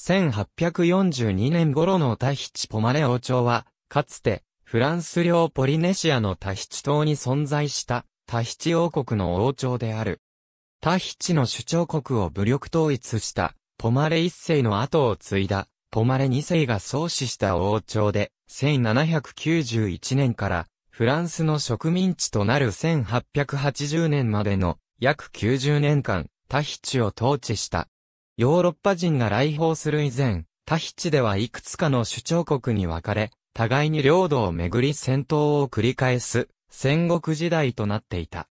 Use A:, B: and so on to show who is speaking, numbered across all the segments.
A: 1842年頃のタヒチポマレ王朝は、かつて、フランス領ポリネシアのタヒチ島に存在したタヒチ王国の王朝である。タヒチの主張国を武力統一したポマレ一世の後を継いだポマレ二世が創始した王朝で、1791年からフランスの植民地となる1880年までの約90年間、タヒチを統治した。ヨーロッパ人が来訪する以前、タヒチではいくつかの主張国に分かれ、互いに領土をめぐり戦闘を繰り返す戦国時代となっていた。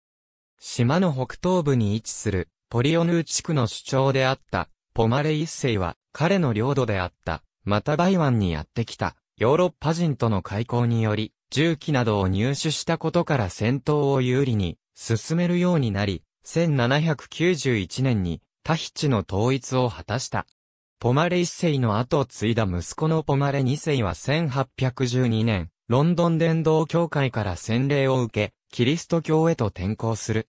A: 島の北東部に位置するポリオヌー地区の主張であったポマレ一世は彼の領土であったマタバイ湾にやってきたヨーロッパ人との開港により銃器などを入手したことから戦闘を有利に進めるようになり1791年にタヒチの統一を果たした。ポマレ一世の後を継いだ息子のポマレ二世は1812年、ロンドン伝道協会から洗礼を受け、キリスト教へと転向する。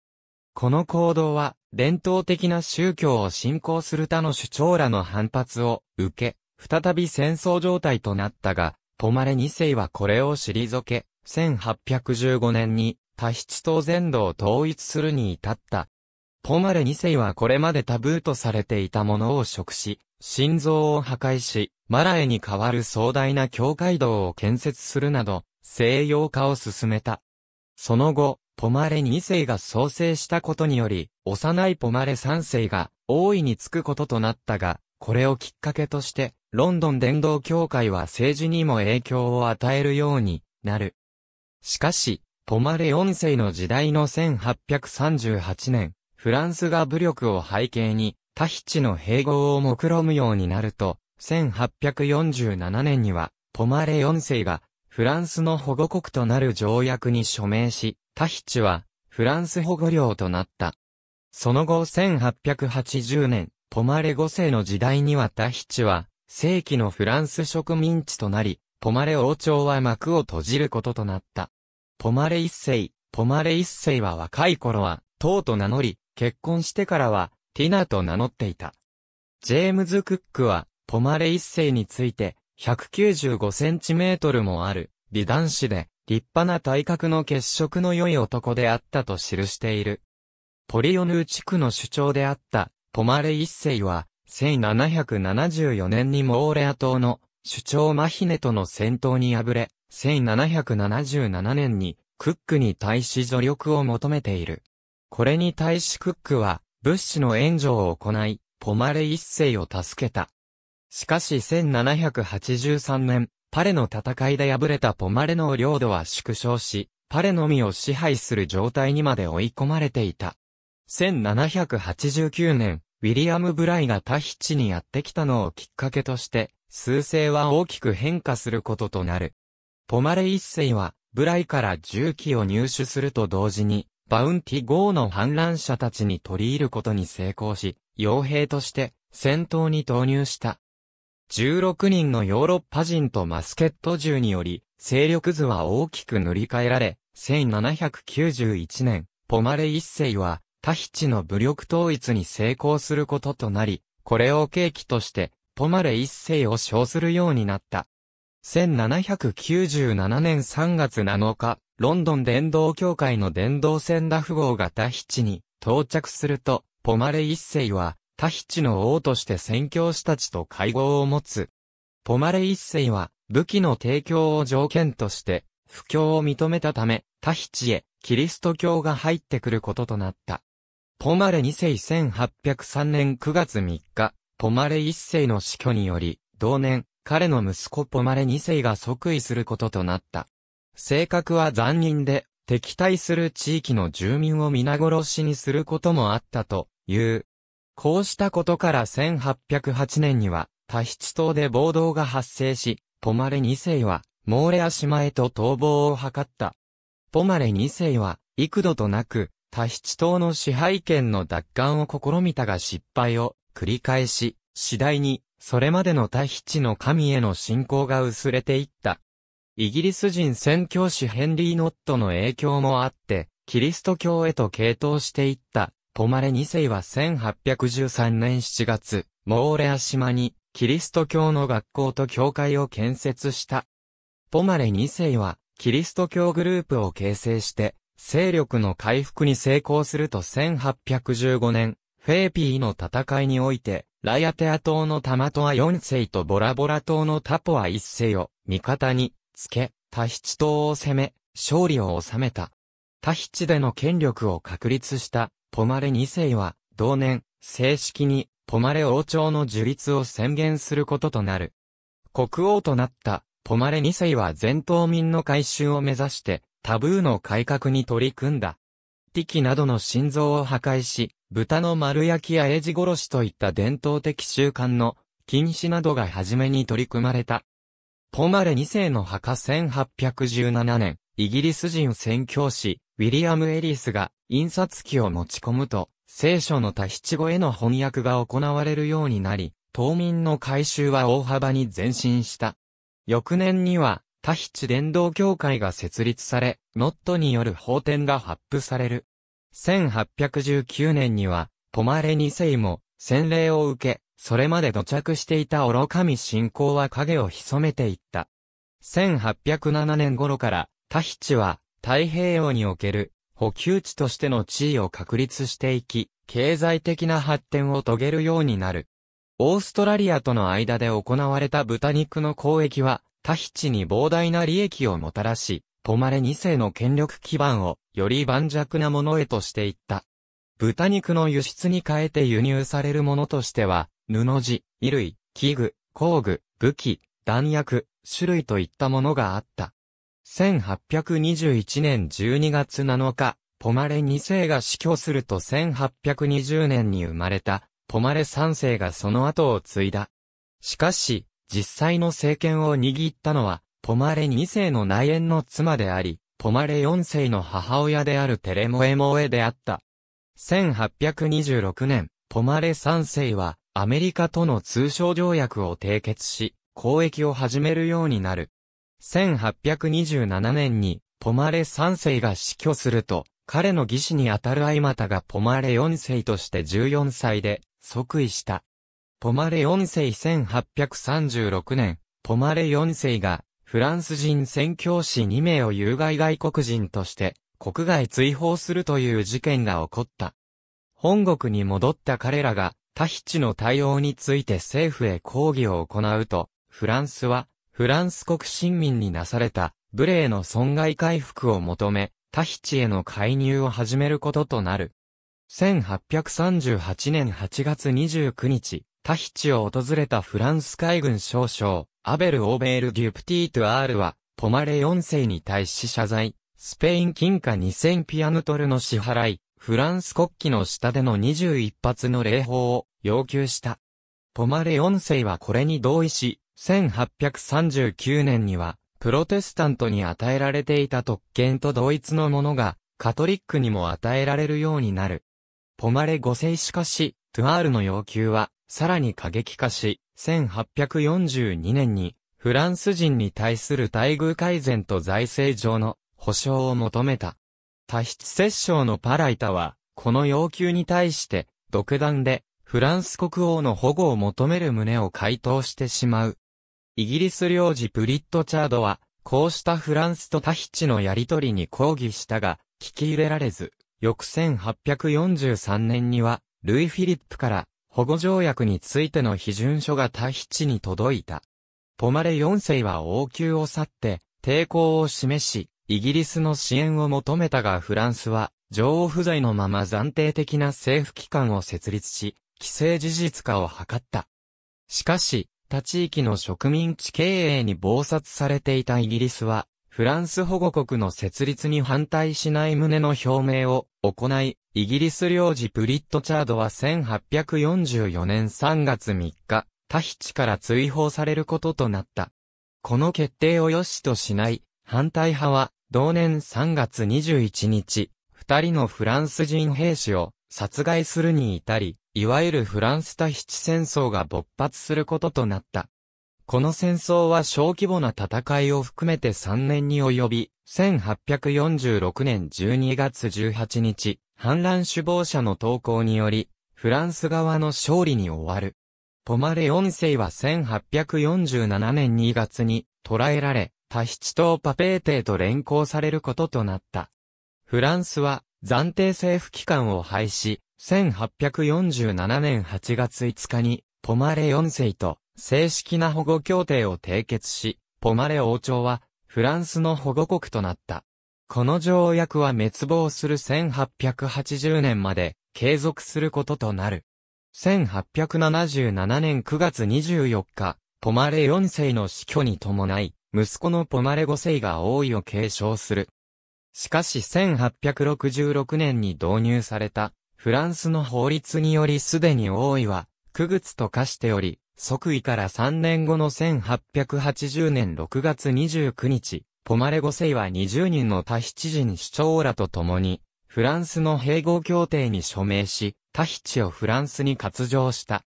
A: この行動は、伝統的な宗教を信仰する他の主張らの反発を受け、再び戦争状態となったが、ポマレ二世はこれを退け、1815年に、タヒチ島全土を統一するに至った。ポマレ2世はこれまでタブーとされていたものを食し、心臓を破壊し、マラエに代わる壮大な教会道を建設するなど、西洋化を進めた。その後、ポマレ2世が創生したことにより、幼いポマレ3世が大いにつくこととなったが、これをきっかけとして、ロンドン伝道協会は政治にも影響を与えるようになる。しかし、ポマレ4世の時代の1838年、フランスが武力を背景に、タヒチの併合を目論むようになると、1847年には、ポマレ4世が、フランスの保護国となる条約に署名し、タヒチは、フランス保護領となった。その後1880年、ポマレ5世の時代にはタヒチは、正規のフランス植民地となり、ポマレ王朝は幕を閉じることとなった。ポマレ1世、ポマレ1世は若い頃は、党と名乗り、結婚してからは、ティナと名乗っていた。ジェームズ・クックは、ポマレ一世について、195センチメートルもある、美男子で、立派な体格の血色の良い男であったと記している。ポリオヌー地区の主張であった、ポマレ一世は、1774年にモーレア島の主張マヒネとの戦闘に敗れ、1777年にクックに対し助力を求めている。これに対しクックは、物資の援助を行い、ポマレ一世を助けた。しかし1783年、パレの戦いで敗れたポマレの領土は縮小し、パレのみを支配する状態にまで追い込まれていた。1789年、ウィリアム・ブライがタヒチにやってきたのをきっかけとして、数勢は大きく変化することとなる。ポマレ一世は、ブライから銃器を入手すると同時に、バウンティ号の反乱者たちに取り入ることに成功し、傭兵として戦闘に投入した。16人のヨーロッパ人とマスケット銃により、勢力図は大きく塗り替えられ、1791年、ポマレ一世は、タヒチの武力統一に成功することとなり、これを契機として、ポマレ一世を称するようになった。1797年3月7日、ロンドン電動協会の電動船ラフ号がタヒチに到着すると、ポマレ一世はタヒチの王として宣教師たちと会合を持つ。ポマレ一世は武器の提供を条件として、不況を認めたため、タヒチへキリスト教が入ってくることとなった。ポマレ二世1803年9月3日、ポマレ一世の死去により、同年、彼の息子ポマレ二世が即位することとなった。性格は残忍で、敵対する地域の住民を皆殺しにすることもあったという。こうしたことから1808年には、タヒチ島で暴動が発生し、ポマレ2世は、モーレア島へと逃亡を図った。ポマレ2世は、幾度となく、タヒチ島の支配権の奪還を試みたが失敗を繰り返し、次第に、それまでのタヒチの神への信仰が薄れていった。イギリス人宣教師ヘンリー・ノットの影響もあって、キリスト教へと傾倒していった、ポマレ2世は1813年7月、モーレア島に、キリスト教の学校と教会を建設した。ポマレ2世は、キリスト教グループを形成して、勢力の回復に成功すると1815年、フェーピーの戦いにおいて、ライアテア島のタマトア4世とボラボラ島のタポア1世を味方につけ、タヒチ島を攻め、勝利を収めた。タヒチでの権力を確立したポマレ2世は、同年、正式にポマレ王朝の樹立を宣言することとなる。国王となったポマレ2世は全島民の改修を目指してタブーの改革に取り組んだ。ティキなどの心臓を破壊し、豚の丸焼きやエジ殺しといった伝統的習慣の禁止などが初めに取り組まれた。ポマレ2世の墓1817年、イギリス人宣教師、ウィリアム・エリスが印刷機を持ち込むと、聖書の多七語への翻訳が行われるようになり、島民の改修は大幅に前進した。翌年には、タヒチ伝道協会が設立され、ノットによる法典が発布される。1819年には、ポマレ2世も洗礼を受け、それまで土着していた愚かみ信仰は影を潜めていった。1807年頃から、タヒチは、太平洋における、補給地としての地位を確立していき、経済的な発展を遂げるようになる。オーストラリアとの間で行われた豚肉の交易は、タヒチに膨大な利益をもたらし、ポマレ2世の権力基盤を、より盤石なものへとしていった。豚肉の輸出に変えて輸入されるものとしては、布地、衣類、器具、工具、武器、弾薬、種類といったものがあった。1821年12月7日、ポマレ2世が死去すると1820年に生まれた、ポマレ3世がその後を継いだ。しかし、実際の政権を握ったのは、ポマレ2世の内縁の妻であり、ポマレ4世の母親であるテレモエモエであった。1826年、ポマレ3世は、アメリカとの通商条約を締結し、交易を始めるようになる。1827年に、ポマレ3世が死去すると、彼の義士にあたる相又がポマレ4世として14歳で即位した。ポマレ4世1836年、ポマレ4世がフランス人宣教師2名を有害外国人として国外追放するという事件が起こった。本国に戻った彼らがタヒチの対応について政府へ抗議を行うと、フランスは、フランス国新民になされた、ブレーの損害回復を求め、タヒチへの介入を始めることとなる。1838年8月29日、タヒチを訪れたフランス海軍少将、アベル・オーベール・デュプティート・アールは、ポマレ4世に対し謝罪、スペイン金貨2000ピアヌトルの支払い、フランス国旗の下での21発の礼砲を要求した。ポマレ4世はこれに同意し、1839年には、プロテスタントに与えられていた特権と同一のものが、カトリックにも与えられるようになる。ポマレ5世しかし、トゥアールの要求は、さらに過激化し、1842年に、フランス人に対する待遇改善と財政上の保障を求めた。多筆摂政のパライタは、この要求に対して、独断で、フランス国王の保護を求める旨を回答してしまう。イギリス領事プリットチャードは、こうしたフランスとタヒチのやりとりに抗議したが、聞き入れられず、翌1843年には、ルイ・フィリップから保護条約についての批准書がタヒチに届いた。ポマレ4世は王宮を去って、抵抗を示し、イギリスの支援を求めたがフランスは、女王不在のまま暫定的な政府機関を設立し、既成事実化を図った。しかし、他地域の植民地経営に暴殺されていたイギリスは、フランス保護国の設立に反対しない旨の表明を行い、イギリス領事プリットチャードは1844年3月3日、タヒチから追放されることとなった。この決定を良しとしない反対派は同年3月21日、二人のフランス人兵士を殺害するに至り、いわゆるフランスヒ七戦争が勃発することとなった。この戦争は小規模な戦いを含めて3年に及び、1846年12月18日、反乱首謀者の投稿により、フランス側の勝利に終わる。ポマレ4世は1847年2月に捕らえられ、タヒチ島パペーテーと連行されることとなった。フランスは暫定政府機関を廃止、1847年8月5日にポマレ4世と正式な保護協定を締結し、ポマレ王朝はフランスの保護国となった。この条約は滅亡する1880年まで継続することとなる。1877年9月24日、ポマレ4世の死去に伴い、息子のポマレゴセイが王位を継承する。しかし1866年に導入されたフランスの法律によりすでに王位は区別と化しており、即位から3年後の1880年6月29日、ポマレゴセイは20人のタヒチ人首長らと共に、フランスの併合協定に署名し、タヒチをフランスに割譲した。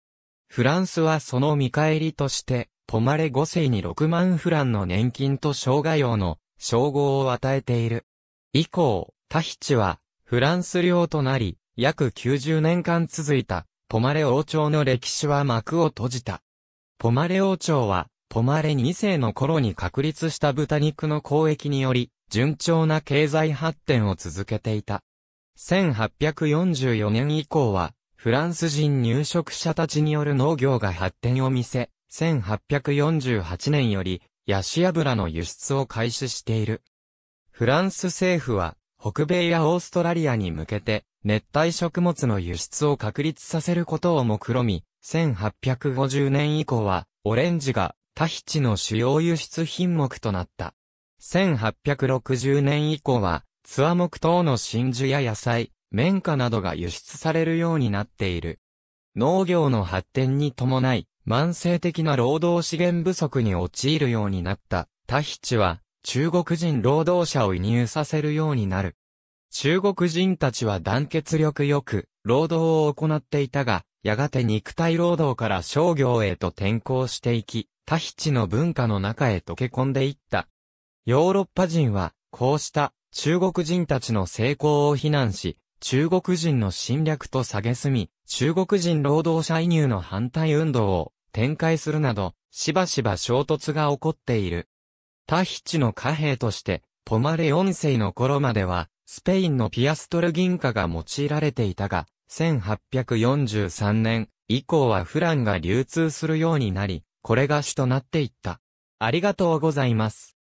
A: フランスはその見返りとして、ポマレ5世に6万フランの年金と生涯王の称号を与えている。以降、タヒチはフランス領となり、約90年間続いたポマレ王朝の歴史は幕を閉じた。ポマレ王朝は、ポマレ2世の頃に確立した豚肉の交易により、順調な経済発展を続けていた。1844年以降は、フランス人入植者たちによる農業が発展を見せ、1848年より、ヤシ油の輸出を開始している。フランス政府は、北米やオーストラリアに向けて、熱帯食物の輸出を確立させることを目論み、1850年以降は、オレンジが、タヒチの主要輸出品目となった。1860年以降は、ツアモク等の真珠や野菜、綿花などが輸出されるようになっている。農業の発展に伴い、慢性的な労働資源不足に陥るようになったタヒチは中国人労働者を移入させるようになる。中国人たちは団結力よく労働を行っていたが、やがて肉体労働から商業へと転向していき、タヒチの文化の中へ溶け込んでいった。ヨーロッパ人は、こうした中国人たちの成功を非難し、中国人の侵略と下げみ、中国人労働者移入の反対運動を展開するなど、しばしば衝突が起こっている。タヒチの貨幣として、ポマレ4世の頃までは、スペインのピアストル銀貨が用いられていたが、1843年以降はフランが流通するようになり、これが主となっていった。ありがとうございます。